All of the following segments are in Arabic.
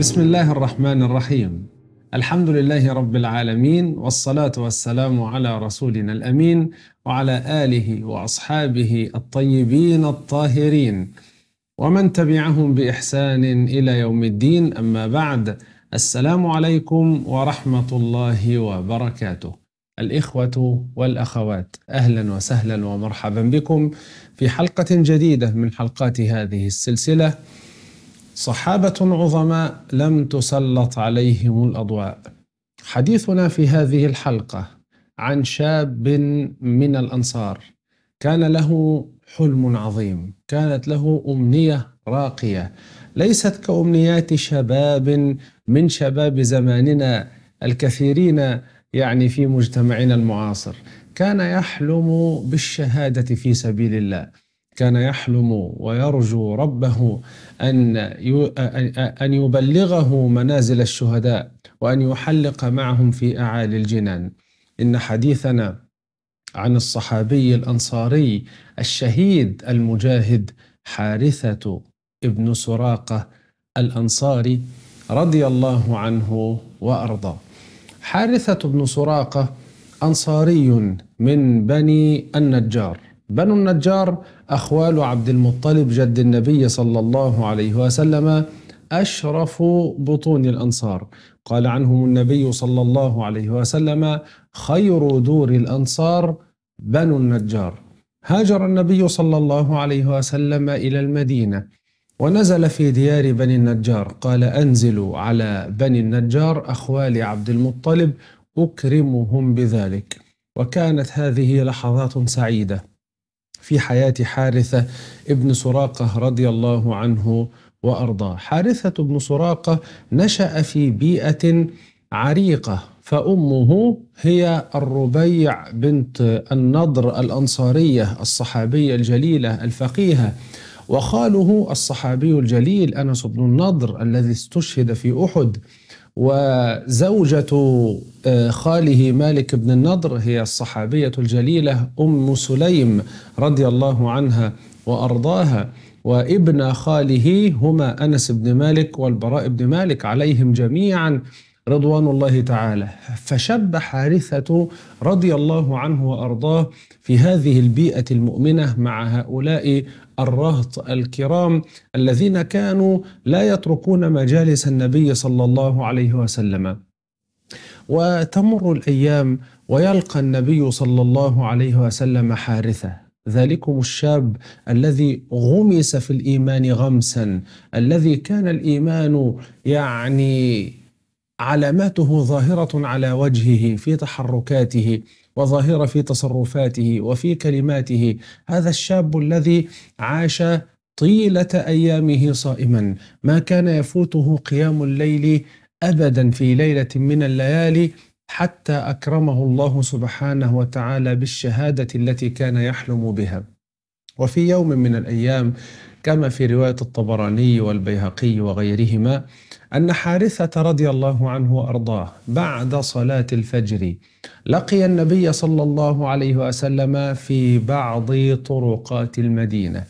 بسم الله الرحمن الرحيم الحمد لله رب العالمين والصلاة والسلام على رسولنا الأمين وعلى آله وأصحابه الطيبين الطاهرين ومن تبعهم بإحسان إلى يوم الدين أما بعد السلام عليكم ورحمة الله وبركاته الإخوة والأخوات أهلا وسهلا ومرحبا بكم في حلقة جديدة من حلقات هذه السلسلة صحابة عظماء لم تسلط عليهم الأضواء. حديثنا في هذه الحلقة عن شاب من الأنصار كان له حلم عظيم، كانت له أمنية راقية ليست كأمنيات شباب من شباب زماننا الكثيرين يعني في مجتمعنا المعاصر، كان يحلم بالشهادة في سبيل الله. كان يحلم ويرجو ربه أن أن يبلغه منازل الشهداء وأن يحلق معهم في أعالي الجنان إن حديثنا عن الصحابي الأنصاري الشهيد المجاهد حارثة ابن سراقة الأنصاري رضي الله عنه وأرضاه حارثة بن سراقة أنصاري من بني النجار بنو النجار أخوال عبد المطلب جد النبي صلى الله عليه وسلم أشرف بطون الأنصار قال عنهم النبي صلى الله عليه وسلم خير دور الأنصار بنو النجار هاجر النبي صلى الله عليه وسلم إلى المدينة ونزل في ديار بني النجار قال أنزلوا على بني النجار أخوال عبد المطلب أكرمهم بذلك وكانت هذه لحظات سعيدة في حياة حارثة ابن سراقة رضي الله عنه وأرضاه حارثة بن سراقة نشأ في بيئة عريقة فأمه هي الربيع بنت النضر الأنصارية الصحابية الجليلة الفقيهة وخاله الصحابي الجليل أنس بن النضر الذي استشهد في أحد وزوجة آه، خاله مالك بن النضر هي الصحابية الجليلة أم سليم رضي الله عنها وأرضاها وابن خاله هما أنس بن مالك والبراء بن مالك عليهم جميعا رضوان الله تعالى فشب حارثة رضي الله عنه وأرضاه في هذه البيئة المؤمنة مع هؤلاء الرهط الكرام الذين كانوا لا يتركون مجالس النبي صلى الله عليه وسلم وتمر الايام ويلقى النبي صلى الله عليه وسلم حارثه ذلكم الشاب الذي غمس في الايمان غمسا الذي كان الايمان يعني علاماته ظاهرة على وجهه في تحركاته وظاهرة في تصرفاته وفي كلماته هذا الشاب الذي عاش طيلة أيامه صائما ما كان يفوته قيام الليل أبدا في ليلة من الليالي حتى أكرمه الله سبحانه وتعالى بالشهادة التي كان يحلم بها وفي يوم من الأيام كما في رواية الطبراني والبيهقي وغيرهما أن حارثة رضي الله عنه وأرضاه بعد صلاة الفجر لقي النبي صلى الله عليه وسلم في بعض طرقات المدينة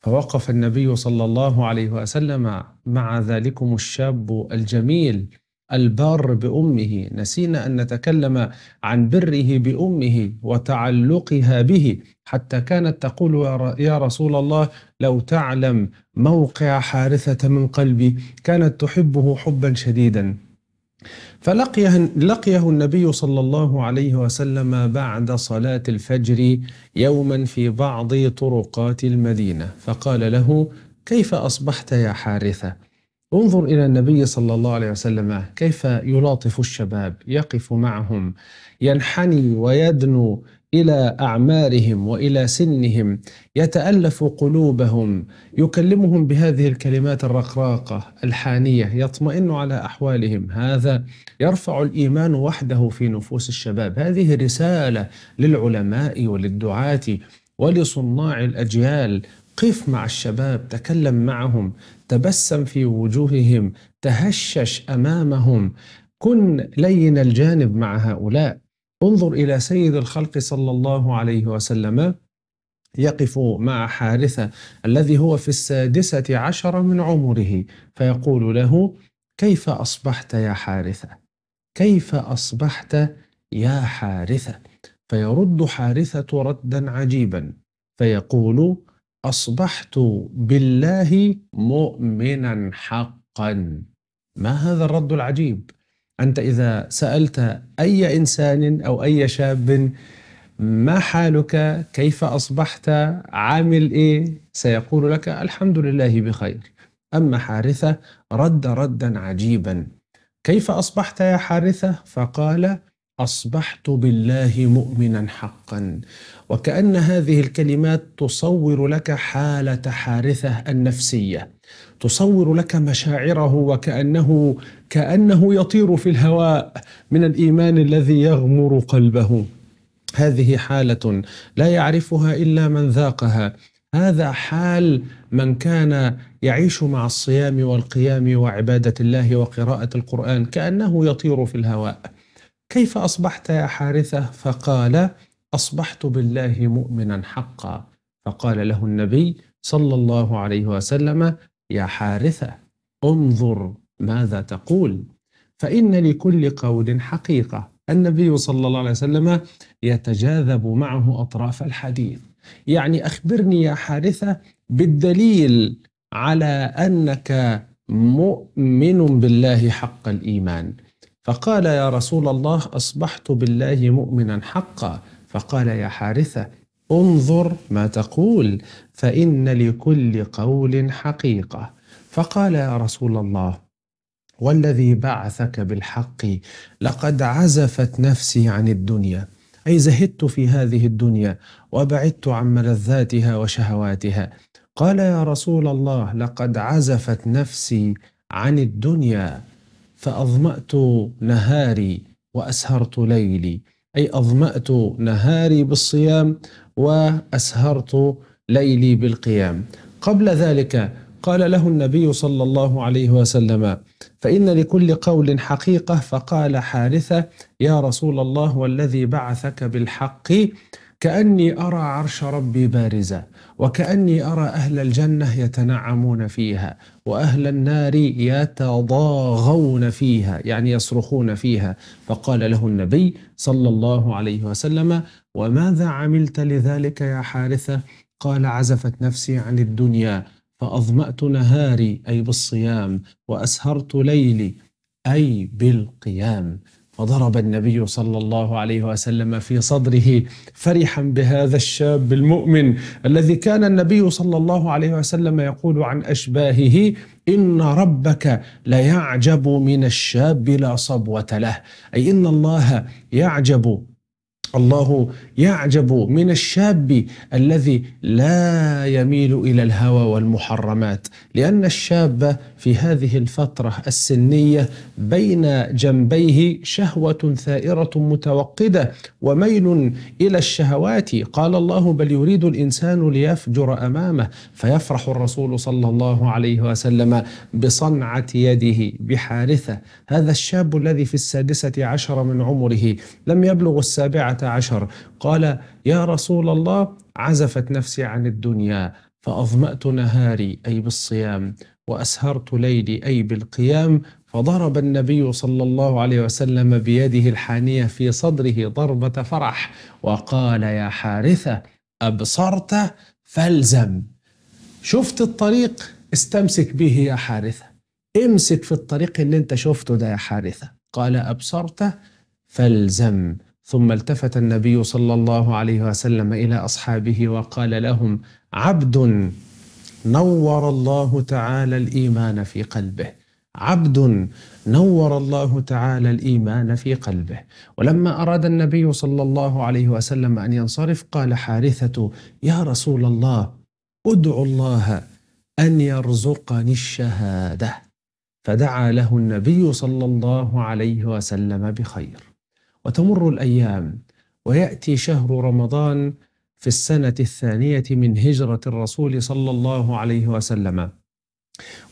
فوقف النبي صلى الله عليه وسلم مع ذلكم الشاب الجميل البار بأمه نسينا أن نتكلم عن بره بأمه وتعلقها به حتى كانت تقول يا رسول الله لو تعلم موقع حارثة من قلبي كانت تحبه حبا شديدا فلقيه لقيه النبي صلى الله عليه وسلم بعد صلاة الفجر يوما في بعض طرقات المدينة فقال له كيف أصبحت يا حارثة انظر إلى النبي صلى الله عليه وسلم كيف يلاطف الشباب يقف معهم ينحني ويدنو إلى أعمارهم وإلى سنهم يتألف قلوبهم يكلمهم بهذه الكلمات الرقراقة الحانية يطمئن على أحوالهم هذا يرفع الإيمان وحده في نفوس الشباب هذه رسالة للعلماء وللدعاة ولصناع الأجيال قف مع الشباب تكلم معهم تبسم في وجوههم تهشش امامهم كن لين الجانب مع هؤلاء انظر الى سيد الخلق صلى الله عليه وسلم يقف مع حارثه الذي هو في السادسه عشر من عمره فيقول له كيف اصبحت يا حارثه كيف اصبحت يا حارثه فيرد حارثه ردا عجيبا فيقول أصبحت بالله مؤمنا حقا ما هذا الرد العجيب أنت إذا سألت أي إنسان أو أي شاب ما حالك كيف أصبحت عامل إيه سيقول لك الحمد لله بخير أما حارثة رد ردا عجيبا كيف أصبحت يا حارثة فقال اصبحت بالله مؤمنا حقا وكان هذه الكلمات تصور لك حاله حارثه النفسيه تصور لك مشاعره وكانه كانه يطير في الهواء من الايمان الذي يغمر قلبه هذه حاله لا يعرفها الا من ذاقها هذا حال من كان يعيش مع الصيام والقيام وعباده الله وقراءه القران كانه يطير في الهواء كيف أصبحت يا حارثة؟ فقال أصبحت بالله مؤمنا حقا فقال له النبي صلى الله عليه وسلم يا حارثة انظر ماذا تقول فإن لكل قول حقيقة النبي صلى الله عليه وسلم يتجاذب معه أطراف الحديث يعني أخبرني يا حارثة بالدليل على أنك مؤمن بالله حق الإيمان فقال يا رسول الله أصبحت بالله مؤمنا حقا فقال يا حارثة انظر ما تقول فإن لكل قول حقيقة فقال يا رسول الله والذي بعثك بالحق لقد عزفت نفسي عن الدنيا أي زهدت في هذه الدنيا وبعدت عن ملذاتها وشهواتها قال يا رسول الله لقد عزفت نفسي عن الدنيا فأظمأت نهاري وأسهرت ليلي أي أظمأت نهاري بالصيام وأسهرت ليلي بالقيام قبل ذلك قال له النبي صلى الله عليه وسلم فإن لكل قول حقيقة فقال حارثة يا رسول الله والذي بعثك بالحق كأني أرى عرش ربي بارزا وكأني أرى أهل الجنة يتنعمون فيها وأهل النار يتضاغون فيها يعني يصرخون فيها فقال له النبي صلى الله عليه وسلم وماذا عملت لذلك يا حارثة قال عزفت نفسي عن الدنيا فأظمأت نهاري أي بالصيام وأسهرت ليلي أي بالقيام وضرب النبي صلى الله عليه وسلم في صدره فرحا بهذا الشاب المؤمن الذي كان النبي صلى الله عليه وسلم يقول عن اشباهه ان ربك ليعجب من الشاب لا صبوه له اي ان الله يعجب الله يعجب من الشاب الذي لا يميل الى الهوى والمحرمات لان الشاب في هذه الفترة السنية بين جنبيه شهوة ثائرة متوقدة وميل إلى الشهوات قال الله بل يريد الإنسان ليفجر أمامه فيفرح الرسول صلى الله عليه وسلم بصنعة يده بحارثة هذا الشاب الذي في السادسة عشر من عمره لم يبلغ السابعة عشر قال يا رسول الله عزفت نفسي عن الدنيا فأظمأت نهاري أي بالصيام وأسهرت ليلي أي بالقيام فضرب النبي صلى الله عليه وسلم بيده الحانية في صدره ضربة فرح وقال يا حارثة أبصرت فالزم شفت الطريق استمسك به يا حارثة امسك في الطريق اللي انت شفته ده يا حارثة قال أبصرت فالزم ثم التفت النبي صلى الله عليه وسلم إلى أصحابه وقال لهم عبد نور الله تعالى الايمان في قلبه عبد نور الله تعالى الايمان في قلبه ولما اراد النبي صلى الله عليه وسلم ان ينصرف قال حارثه يا رسول الله ادعو الله ان يرزقني الشهاده فدعا له النبي صلى الله عليه وسلم بخير وتمر الايام وياتي شهر رمضان في السنة الثانية من هجرة الرسول صلى الله عليه وسلم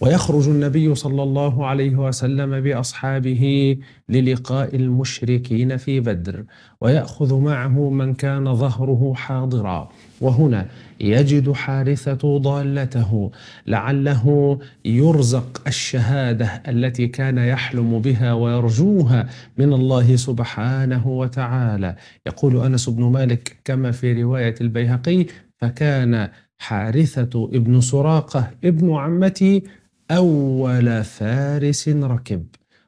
ويخرج النبي صلى الله عليه وسلم باصحابه للقاء المشركين في بدر وياخذ معه من كان ظهره حاضرا وهنا يجد حارثه ضالته لعله يرزق الشهاده التي كان يحلم بها ويرجوها من الله سبحانه وتعالى يقول انس بن مالك كما في روايه البيهقي فكان حارثة ابن سراقة ابن عمتي أول فارس ركب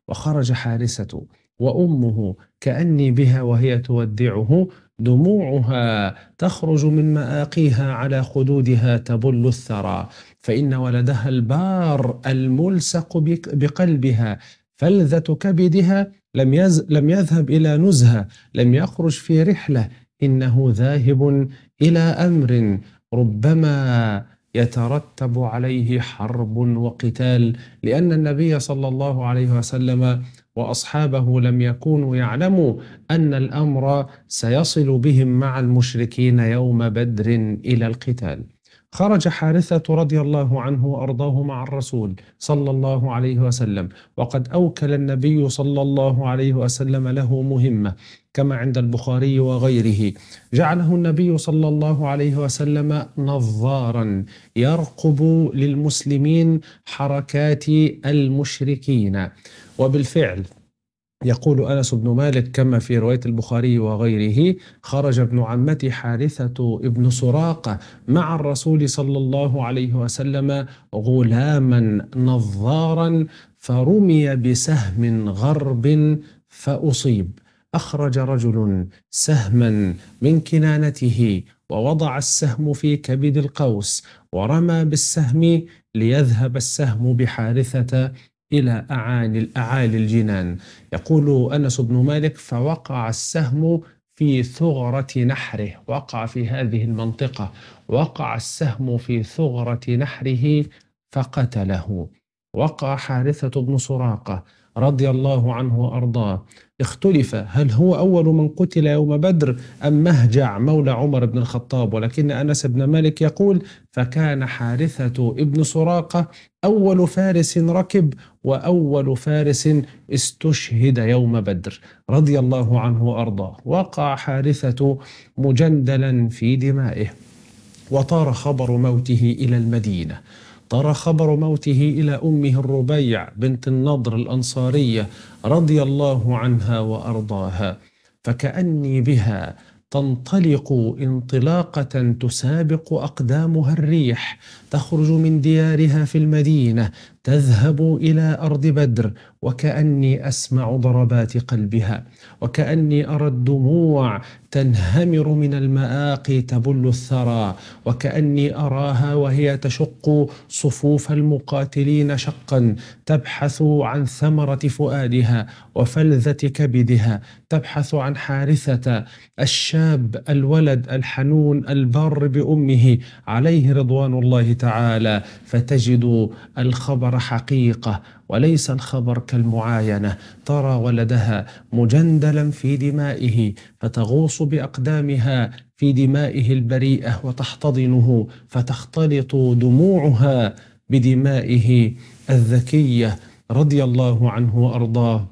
وخرج حارثة وأمه كأني بها وهي تودعه دموعها تخرج من مآقيها على خدودها تبل الثرى فإن ولدها البار الملصق بقلبها فلذة كبدها لم, يز لم يذهب إلى نزهة لم يخرج في رحلة إنه ذاهب إلى أمر ربما يترتب عليه حرب وقتال لأن النبي صلى الله عليه وسلم وأصحابه لم يكونوا يعلموا أن الأمر سيصل بهم مع المشركين يوم بدر إلى القتال خرج حارثة رضي الله عنه وأرضاه مع الرسول صلى الله عليه وسلم وقد أوكل النبي صلى الله عليه وسلم له مهمة كما عند البخاري وغيره جعله النبي صلى الله عليه وسلم نظارا يرقب للمسلمين حركات المشركين وبالفعل يقول أنس بن مالك كما في رواية البخاري وغيره خرج ابن عمتي حارثة ابن سراقة مع الرسول صلى الله عليه وسلم غلاما نظارا فرمي بسهم غرب فأصيب أخرج رجل سهما من كنانته ووضع السهم في كبد القوس ورمى بالسهم ليذهب السهم بحارثة إلى أعالي, الأعالي الجنان يقول أنس بن مالك فوقع السهم في ثغرة نحره وقع في هذه المنطقة وقع السهم في ثغرة نحره فقتله وقع حارثة بن سراقة رضي الله عنه وأرضاه اختلف هل هو أول من قتل يوم بدر أم مهجع مولى عمر بن الخطاب ولكن أنس بن مالك يقول فكان حارثة ابن سراقة أول فارس ركب وأول فارس استشهد يوم بدر رضي الله عنه وأرضاه وقع حارثة مجندلا في دمائه وطار خبر موته إلى المدينة طرى خبر موته إلى أمه الربيع بنت النضر الأنصارية رضي الله عنها وأرضاها فكأني بها تنطلق انطلاقة تسابق أقدامها الريح تخرج من ديارها في المدينة تذهب إلى أرض بدر وكأني أسمع ضربات قلبها وكأني أرى الدموع تنهمر من المآقي تبل الثرى وكأني أراها وهي تشق صفوف المقاتلين شقا تبحث عن ثمرة فؤادها وفلذة كبدها تبحث عن حارثة الشاب الولد الحنون البار بأمه عليه رضوان الله تعالى فتجد الخبر الخبر حقيقة وليس الخبر كالمعاينة ترى ولدها مجندلا في دمائه فتغوص بأقدامها في دمائه البريئة وتحتضنه فتختلط دموعها بدمائه الذكية رضي الله عنه وأرضاه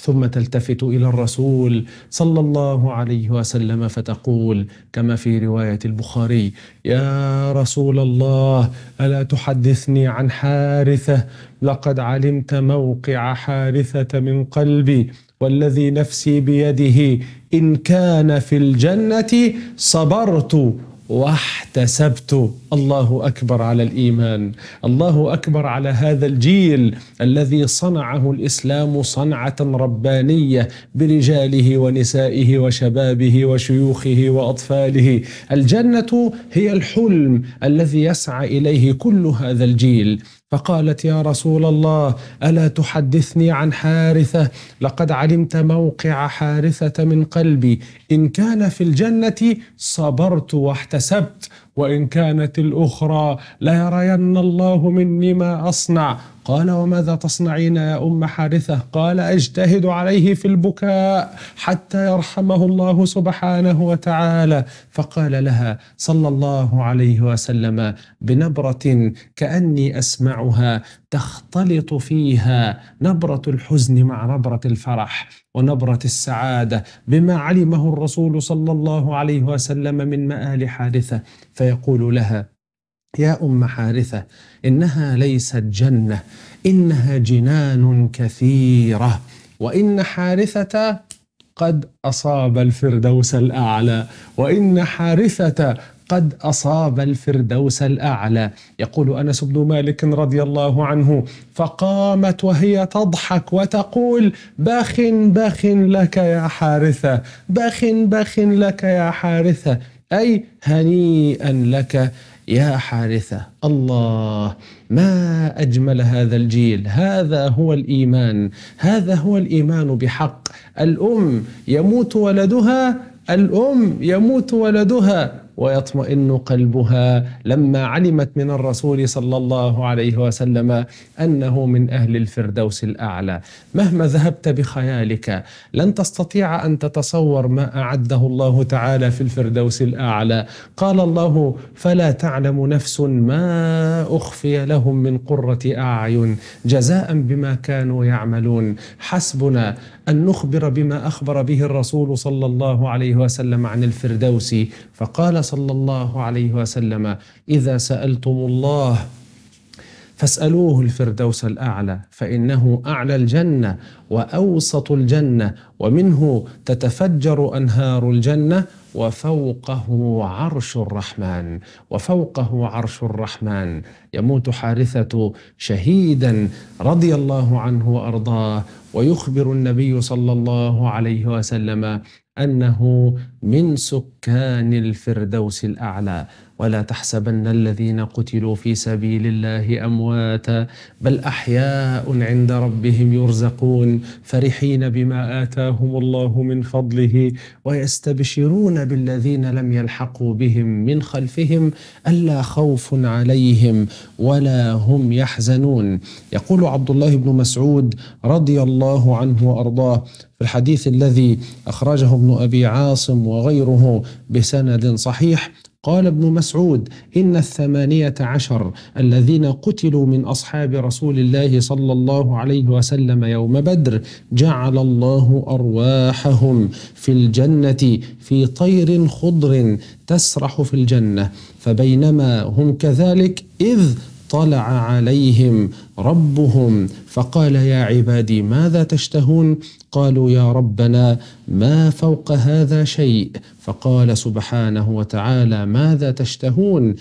ثم تلتفت الى الرسول صلى الله عليه وسلم فتقول كما في روايه البخاري يا رسول الله الا تحدثني عن حارثه لقد علمت موقع حارثه من قلبي والذي نفسي بيده ان كان في الجنه صبرت واحتسبت الله اكبر على الايمان الله اكبر على هذا الجيل الذي صنعه الاسلام صنعه ربانيه برجاله ونسائه وشبابه وشيوخه واطفاله الجنه هي الحلم الذي يسعى اليه كل هذا الجيل فقالت يا رسول الله الا تحدثني عن حارثه لقد علمت موقع حارثه من قلبي ان كان في الجنه صبرت واحتسبت وان كانت الاخرى ليرين الله مني ما اصنع قال وماذا تصنعين يا أم حارثة قال أجتهد عليه في البكاء حتى يرحمه الله سبحانه وتعالى فقال لها صلى الله عليه وسلم بنبرة كأني أسمعها تختلط فيها نبرة الحزن مع نبرة الفرح ونبرة السعادة بما علمه الرسول صلى الله عليه وسلم من مآل حارثة فيقول لها يا أم حارثة إنها ليست جنة إنها جنان كثيرة وإن حارثة قد أصاب الفردوس الأعلى وإن حارثة قد أصاب الفردوس الأعلى يقول أنس بن مالك رضي الله عنه فقامت وهي تضحك وتقول بخ بخ لك يا حارثة بخ بخ لك يا حارثة أي هنيئا لك يا حارثة الله ما أجمل هذا الجيل هذا هو الإيمان هذا هو الإيمان بحق الأم يموت ولدها الأم يموت ولدها ويطمئن قلبها لما علمت من الرسول صلى الله عليه وسلم انه من اهل الفردوس الاعلى مهما ذهبت بخيالك لن تستطيع ان تتصور ما اعده الله تعالى في الفردوس الاعلى قال الله فلا تعلم نفس ما اخفي لهم من قره اعين جزاء بما كانوا يعملون حسبنا ان نخبر بما اخبر به الرسول صلى الله عليه وسلم عن الفردوس فقال صلى الله عليه وسلم إذا سألتم الله فاسألوه الفردوس الأعلى فإنه أعلى الجنة وأوسط الجنة ومنه تتفجر أنهار الجنة وفوقه عرش الرحمن وفوقه عرش الرحمن يموت حارثة شهيدا رضي الله عنه وأرضاه ويخبر النبي صلى الله عليه وسلم أنه من سكان الفردوس الأعلى ولا تحسبن الذين قتلوا في سبيل الله امواتا بل احياء عند ربهم يرزقون فرحين بما اتاهم الله من فضله ويستبشرون بالذين لم يلحقوا بهم من خلفهم الا خوف عليهم ولا هم يحزنون يقول عبد الله بن مسعود رضي الله عنه وارضاه في الحديث الذي اخرجه ابن ابي عاصم وغيره بسند صحيح قال ابن مسعود إن الثمانية عشر الذين قتلوا من أصحاب رسول الله صلى الله عليه وسلم يوم بدر جعل الله أرواحهم في الجنة في طير خضر تسرح في الجنة فبينما هم كذلك إذ اطلع عليهم ربهم فقال يا عبادي ماذا تشتهون قالوا يا ربنا ما فوق هذا شيء فقال سبحانه وتعالى ماذا تشتهون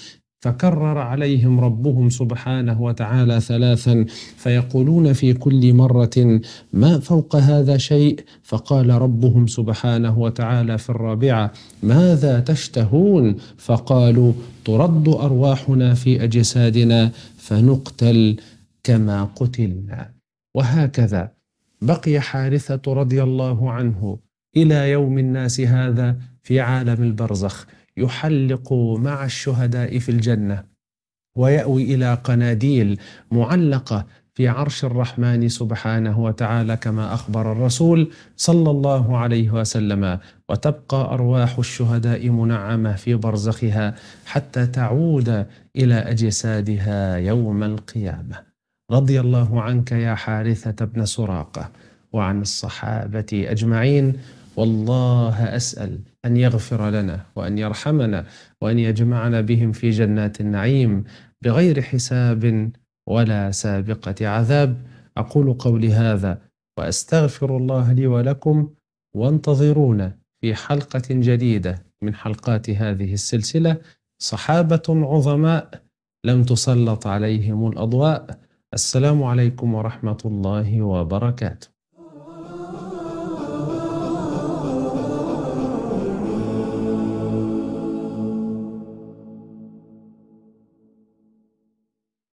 فكرر عليهم ربهم سبحانه وتعالى ثلاثا فيقولون في كل مرة ما فوق هذا شيء فقال ربهم سبحانه وتعالى في الرابعة ماذا تشتهون فقالوا ترد أرواحنا في أجسادنا فنقتل كما قتلنا وهكذا بقي حارثة رضي الله عنه إلى يوم الناس هذا في عالم البرزخ يحلق مع الشهداء في الجنة ويأوي إلى قناديل معلقة في عرش الرحمن سبحانه وتعالى كما أخبر الرسول صلى الله عليه وسلم وتبقى أرواح الشهداء منعمة في برزخها حتى تعود إلى أجسادها يوم القيامة رضي الله عنك يا حارثة بن سراقة وعن الصحابة أجمعين والله أسأل أن يغفر لنا وأن يرحمنا وأن يجمعنا بهم في جنات النعيم بغير حساب ولا سابقة عذاب أقول قولي هذا وأستغفر الله لي ولكم وانتظرونا في حلقة جديدة من حلقات هذه السلسلة صحابة عظماء لم تسلط عليهم الأضواء السلام عليكم ورحمة الله وبركاته